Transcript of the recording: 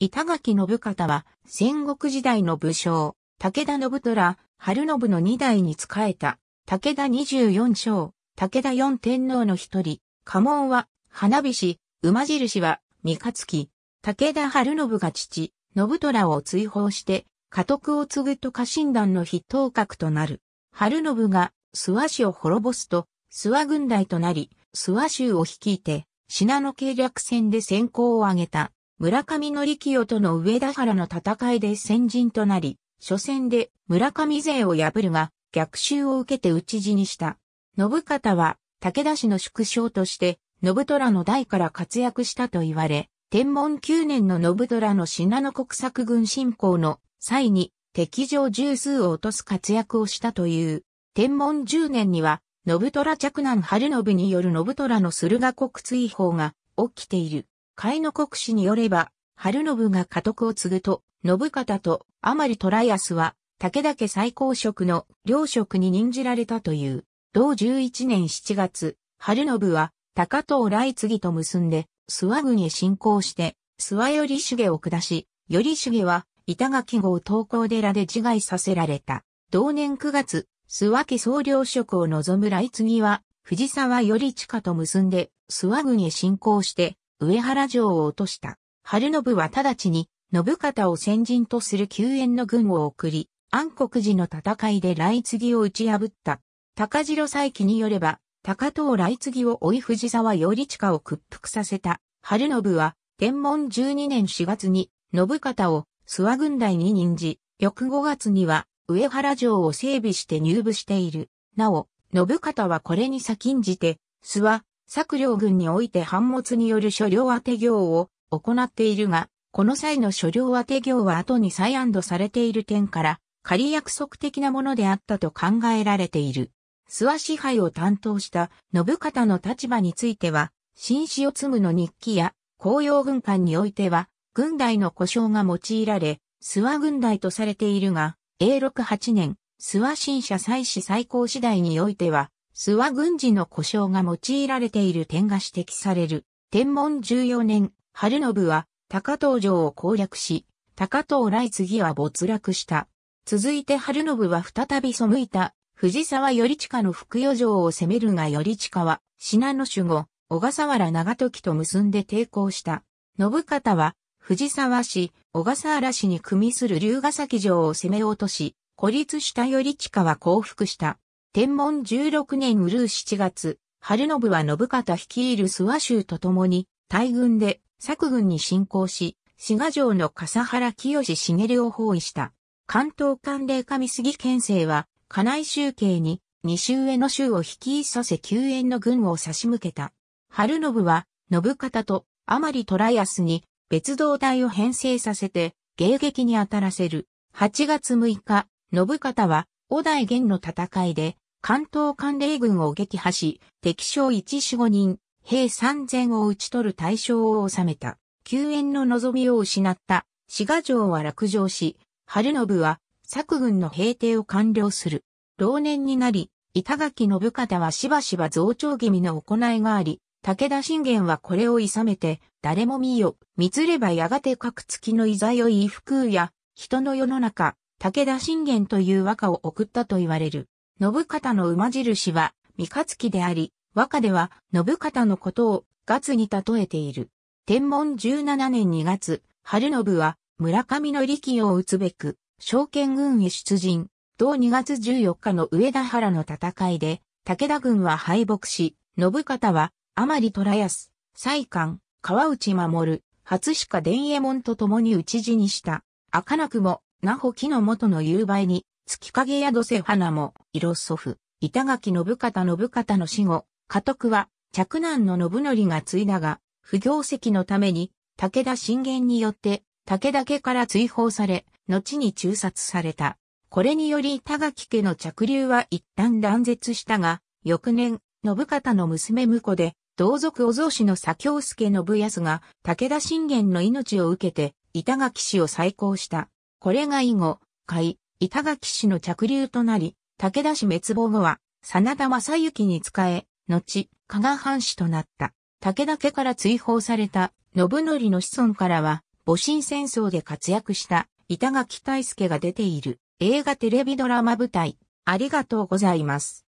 板垣信方は戦国時代の武将、武田信虎、春信の二代に仕えた、武田二十四将、武田四天皇の一人、家紋は花火師、馬印は三日月、武田春信が父、信虎を追放して、家督を継ぐと家臣団の筆頭格となる。春信が諏訪氏を滅ぼすと、諏訪軍隊となり、諏訪州を率いて、品の計略戦で先行を挙げた。村上則清との上田原の戦いで先陣となり、初戦で村上勢を破るが、逆襲を受けて討ち死にした。信方は、武田氏の縮小として、信虎の代から活躍したと言われ、天文9年の信虎の信濃国策軍侵攻の際に、敵上十数を落とす活躍をしたという。天文10年には、信虎嫡男春信による信虎の駿河国追放が起きている。甲斐の国史によれば、春信が家督を継ぐと、信方と甘利虎安は、武田家最高職の領職に任じられたという。同11年7月、春信は、高藤来次と結んで、諏訪郡へ進行して、諏訪より主家を下し、より主家は、板垣号東高寺で自害させられた。同年9月、諏訪家総領職を望む来次は、藤沢よ地下と結んで、諏訪郡へ進行して、上原城を落とした。春信は直ちに、信方を先人とする救援の軍を送り、安国寺の戦いで来次を打ち破った。高城再起によれば、高藤来次を追い藤沢頼親を屈服させた。春信は、天文12年4月に、信方を諏訪軍隊に任じ、翌5月には、上原城を整備して入部している。なお、信方はこれに先んじて、諏訪、作領軍において反物による所領当て業を行っているが、この際の所領当て業は後に再安堵されている点から、仮約束的なものであったと考えられている。諏訪支配を担当した信方の立場については、新史を継ぐの日記や、紅葉軍艦においては、軍隊の故障が用いられ、諏訪軍隊とされているが、永禄8年、諏訪新社祭祀最高次第においては、諏訪軍事の故障が用いられている点が指摘される。天文14年、春信は高藤城を攻略し、高藤来次は没落した。続いて春信は再び背いた藤沢頼親の福与城を攻めるが頼親は信濃守護、小笠原長時と結んで抵抗した。信方は藤沢市、小笠原市に組みする龍ヶ崎城を攻め落とし、孤立した頼親は降伏した。天文16年うるう7月、春信は信方率いる諏訪州と共に、大軍で、作軍に侵攻し、滋賀城の笠原清茂を包囲した。関東官令上杉県政は、家内集計に、西上の州を率いさせ救援の軍を差し向けた。春信は、信方と、あライ虎安に、別動隊を編成させて、迎撃に当たらせる。8月6日、信方は、小代元の戦いで、関東関連軍を撃破し、敵将一四五人、兵三千を討ち取る大将を収めた。救援の望みを失った、志賀城は落城し、晴信は、作軍の平定を完了する。老年になり、板垣信方はしばしば増長気味の行いがあり、武田信玄はこれをさめて、誰も見よ、見つればやがて各月きのいざよい服や、人の世の中、武田信玄という和歌を送ったと言われる。信方の馬印は、三日月であり、和歌では、信方のことを、月に例えている。天文17年2月、春信は、村上の力を打つべく、証券軍へ出陣。同2月14日の上田原の戦いで、武田軍は敗北し、信方は、甘利虎安、西官、川内守、初鹿伝右衛門と共に討ち死にした。あかなくも、なほ木の元の夕梅に、月影宿せ花も、色祖父、板垣信方信方の死後、家督は、嫡男の信則が継いだが、不行績のために、武田信玄によって、武田家から追放され、後に中殺された。これにより板垣家の嫡流は一旦断絶したが、翌年、信方の娘婿で、同族お僧氏の左京介信康が、武田信玄の命を受けて、板垣氏を再興した。これが以後、海、板垣氏の着流となり、武田氏滅亡後は、真田正幸に仕え、後、加賀藩士となった。武田家から追放された、信則の子孫からは、戊辰戦争で活躍した、板垣大介が出ている、映画テレビドラマ舞台、ありがとうございます。